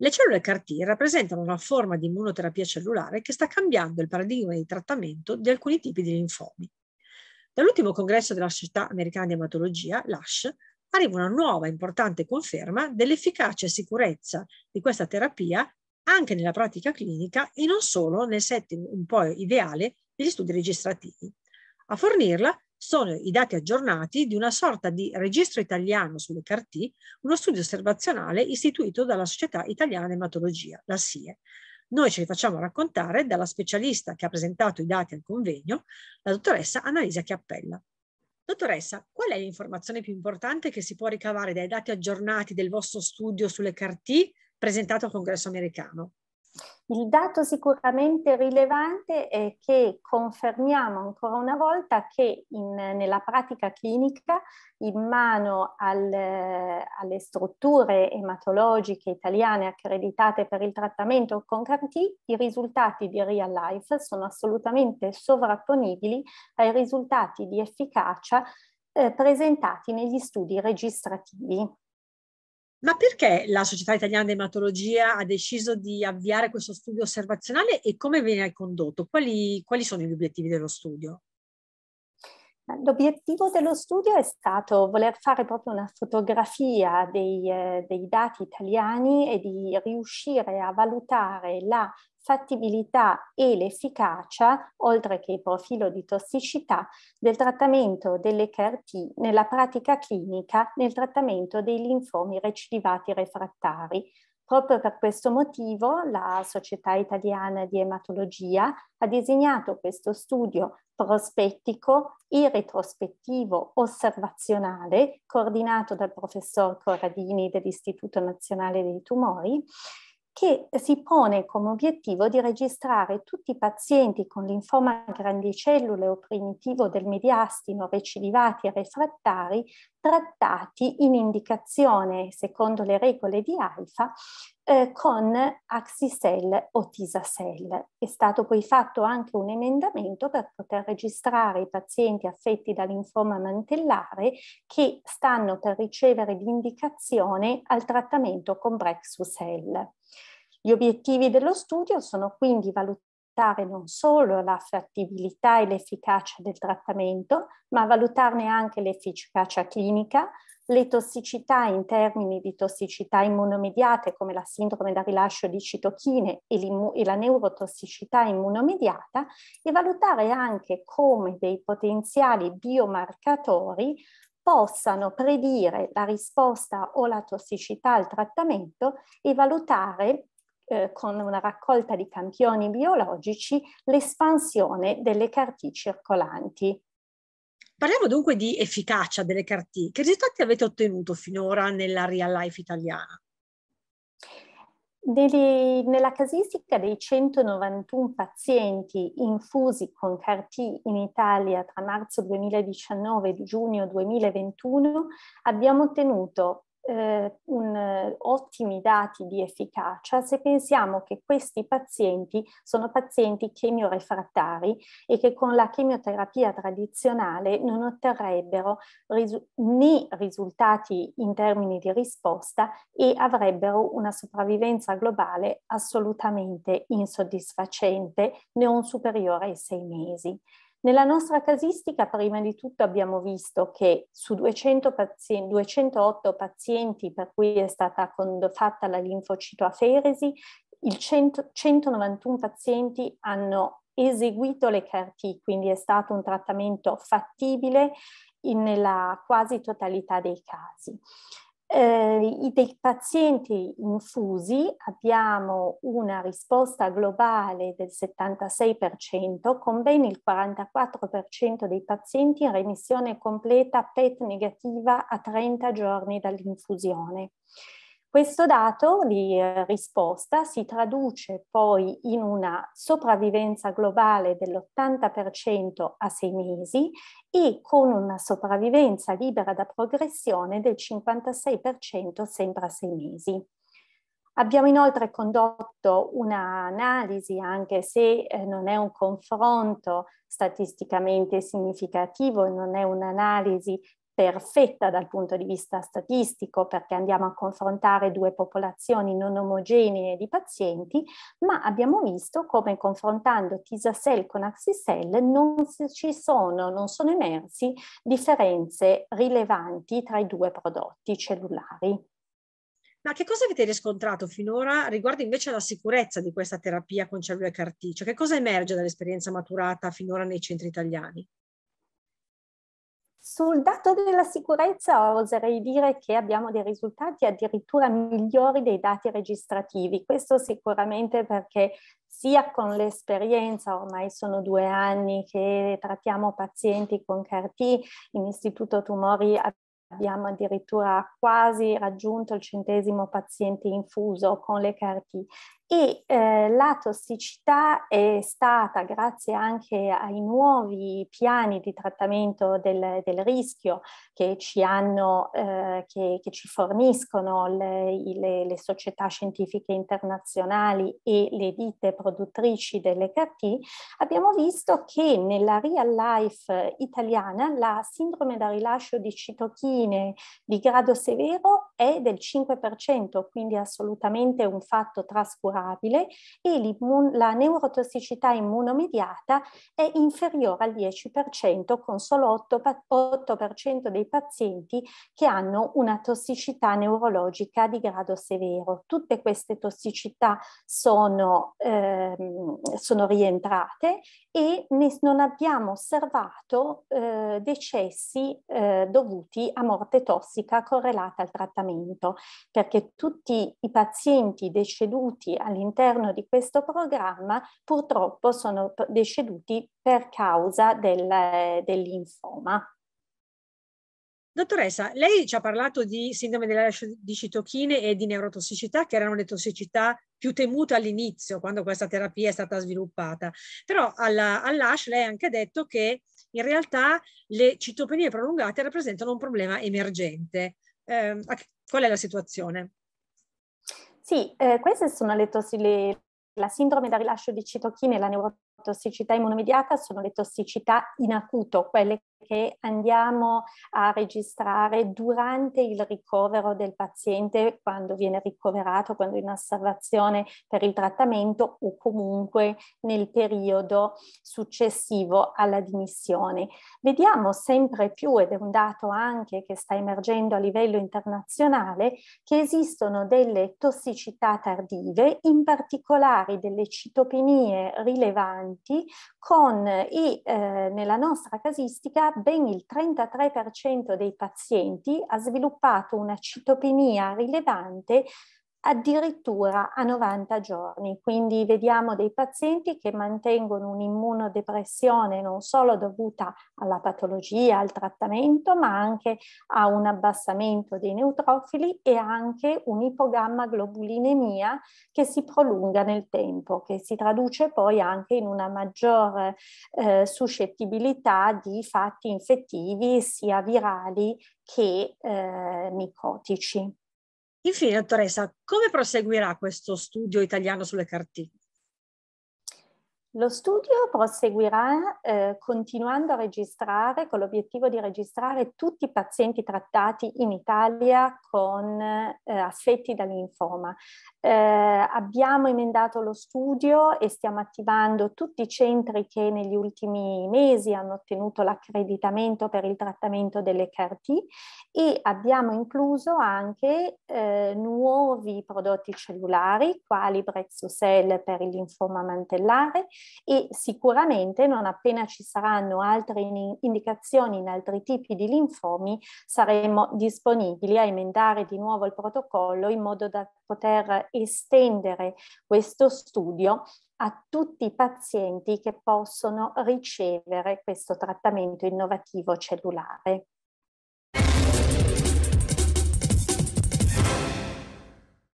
Le cellule CAR-T rappresentano una forma di immunoterapia cellulare che sta cambiando il paradigma di trattamento di alcuni tipi di linfomi. Dall'ultimo congresso della Società Americana di Ematologia, l'ASH, arriva una nuova importante conferma dell'efficacia e sicurezza di questa terapia anche nella pratica clinica e non solo nel setting un po' ideale degli studi registrativi. A fornirla sono i dati aggiornati di una sorta di registro italiano sulle CAR-T, uno studio osservazionale istituito dalla Società Italiana di Ematologia, la SIE. Noi ce li facciamo raccontare dalla specialista che ha presentato i dati al convegno, la dottoressa Annalisa Chiappella. Dottoressa, qual è l'informazione più importante che si può ricavare dai dati aggiornati del vostro studio sulle CAR-T presentato al congresso americano? Il dato sicuramente rilevante è che confermiamo ancora una volta che in, nella pratica clinica in mano al, alle strutture ematologiche italiane accreditate per il trattamento con CAR-T i risultati di Real Life sono assolutamente sovrapponibili ai risultati di efficacia eh, presentati negli studi registrativi. Ma perché la Società Italiana di Ematologia ha deciso di avviare questo studio osservazionale e come viene condotto? Quali, quali sono gli obiettivi dello studio? L'obiettivo dello studio è stato voler fare proprio una fotografia dei, eh, dei, dati italiani e di riuscire a valutare la fattibilità e l'efficacia, oltre che il profilo di tossicità, del trattamento delle CAR-T nella pratica clinica nel trattamento dei linfomi recidivati refrattari, Proprio per questo motivo la Società Italiana di Ematologia ha disegnato questo studio prospettico e retrospettivo osservazionale coordinato dal professor Corradini dell'Istituto Nazionale dei Tumori che si pone come obiettivo di registrare tutti i pazienti con linfoma grandicellule o primitivo del mediastino recidivati e refrattari trattati in indicazione secondo le regole di AIFA eh, con Axicell o Tisacell. È stato poi fatto anche un emendamento per poter registrare i pazienti affetti da linfoma mantellare che stanno per ricevere l'indicazione al trattamento con Brexusell. Gli obiettivi dello studio sono quindi valutare non solo la fattibilità e l'efficacia del trattamento, ma valutarne anche l'efficacia clinica, le tossicità in termini di tossicità immunomediate come la sindrome da rilascio di citochine e, e, la neurotossicità immunomediata e valutare anche come dei potenziali biomarcatori possano predire la risposta o la tossicità al trattamento e valutare eh, con una raccolta di campioni biologici l'espansione delle CAR-T circolanti. Parliamo dunque di efficacia delle CAR-T. Che risultati avete ottenuto finora nella real life italiana? nella casistica dei 191 pazienti infusi con CAR-T in Italia tra marzo 2019 e giugno 2021 abbiamo ottenuto eh, un, eh, ottimi dati di efficacia se pensiamo che questi pazienti sono pazienti chemiorefrattari e che con la chemioterapia tradizionale non otterrebbero risu- né risultati in termini di risposta e avrebbero una sopravvivenza globale assolutamente insoddisfacente, non superiore ai sei mesi. Nella nostra casistica, prima di tutto, abbiamo visto che su 200 pazienti, 208 pazienti per cui è stata fatta la linfocitoaferesi, 191 pazienti hanno eseguito le CAR-T, quindi è stato un trattamento fattibile in, nella quasi totalità dei casi eh, dei pazienti infusi abbiamo una risposta globale del 76%, con ben il 44% dei pazienti in remissione completa PET negativa a 30 giorni dall'infusione. Questo dato di eh, risposta si traduce poi in una sopravvivenza globale dell'80% a sei mesi e con una sopravvivenza libera da progressione del 56% sempre a sei mesi. Abbiamo inoltre condotto un'analisi, anche se eh, non è un confronto statisticamente significativo, non è un'analisi perfetta dal punto di vista statistico perché andiamo a confrontare due popolazioni non omogenee di pazienti, ma abbiamo visto come confrontando Tisacel con Axicel non ci sono, non sono emersi differenze rilevanti tra i due prodotti cellulari. Ma che cosa avete riscontrato finora riguardo invece alla sicurezza di questa terapia con cellule carticeo? Che cosa emerge dall'esperienza maturata finora nei centri italiani? Sul dato della sicurezza oserei dire che abbiamo dei risultati addirittura migliori dei dati registrativi, questo sicuramente perché sia con l'esperienza, ormai sono due anni che trattiamo pazienti con CAR-T, in istituto tumori abbiamo addirittura quasi raggiunto il centesimo paziente infuso con le CAR-T e eh, la tossicità è stata, grazie anche ai nuovi piani di trattamento del, del rischio che ci, hanno, eh, che, che ci forniscono le, le, le, società scientifiche internazionali e le ditte produttrici delle CAT, abbiamo visto che nella real life italiana la sindrome da rilascio di citochine di grado severo è del 5%, quindi assolutamente un fatto trascurato lavabile e la neurotossicità immunomediata è inferiore al 10% con solo 8% dei pazienti che hanno una tossicità neurologica di grado severo. Tutte queste tossicità sono, ehm, sono rientrate e non abbiamo osservato eh, decessi eh, dovuti a morte tossica correlata al trattamento, perché tutti i pazienti deceduti a all'interno di questo programma purtroppo sono deceduti per causa del, del Dottoressa, lei ci ha parlato di sindrome della di citochine e di neurotossicità, che erano le tossicità più temute all'inizio, quando questa terapia è stata sviluppata. Però alla, all'ASH lei ha anche detto che in realtà le citopenie prolungate rappresentano un problema emergente. Eh, qual è la situazione? Sì, eh, queste sono le tossine, la sindrome da rilascio di citochine e la neurotossicità immunomediata sono le tossicità in acuto, quelle che andiamo a registrare durante il ricovero del paziente, quando viene ricoverato, quando è in osservazione per il trattamento o comunque nel periodo successivo alla dimissione. Vediamo sempre più, ed è un dato anche che sta emergendo a livello internazionale, che esistono delle tossicità tardive, in particolare delle citopenie rilevanti, con i, eh, nella nostra casistica ben il 33% dei pazienti ha sviluppato una citopenia rilevante addirittura a 90 giorni. Quindi vediamo dei pazienti che mantengono un'immunodepressione non solo dovuta alla patologia, al trattamento, ma anche a un abbassamento dei neutrofili e anche un'ipogamma globulinemia che si prolunga nel tempo, che si traduce poi anche in una maggior eh, suscettibilità di fatti infettivi sia virali che eh, micotici. Infine, dottoressa, come proseguirà questo studio italiano sulle cartine? Lo studio proseguirà eh, continuando a registrare con l'obiettivo di registrare tutti i pazienti trattati in Italia con eh, affetti da linfoma. Eh, abbiamo emendato lo studio e stiamo attivando tutti i centri che negli ultimi mesi hanno ottenuto l'accreditamento per il trattamento delle CAR-T e abbiamo incluso anche eh, nuovi prodotti cellulari quali Brexusel per il linfoma mantellare e sicuramente non appena ci saranno altre in indicazioni in altri tipi di linfomi saremo disponibili a emendare di nuovo il protocollo in modo da poter estendere questo studio a tutti i pazienti che possono ricevere questo trattamento innovativo cellulare.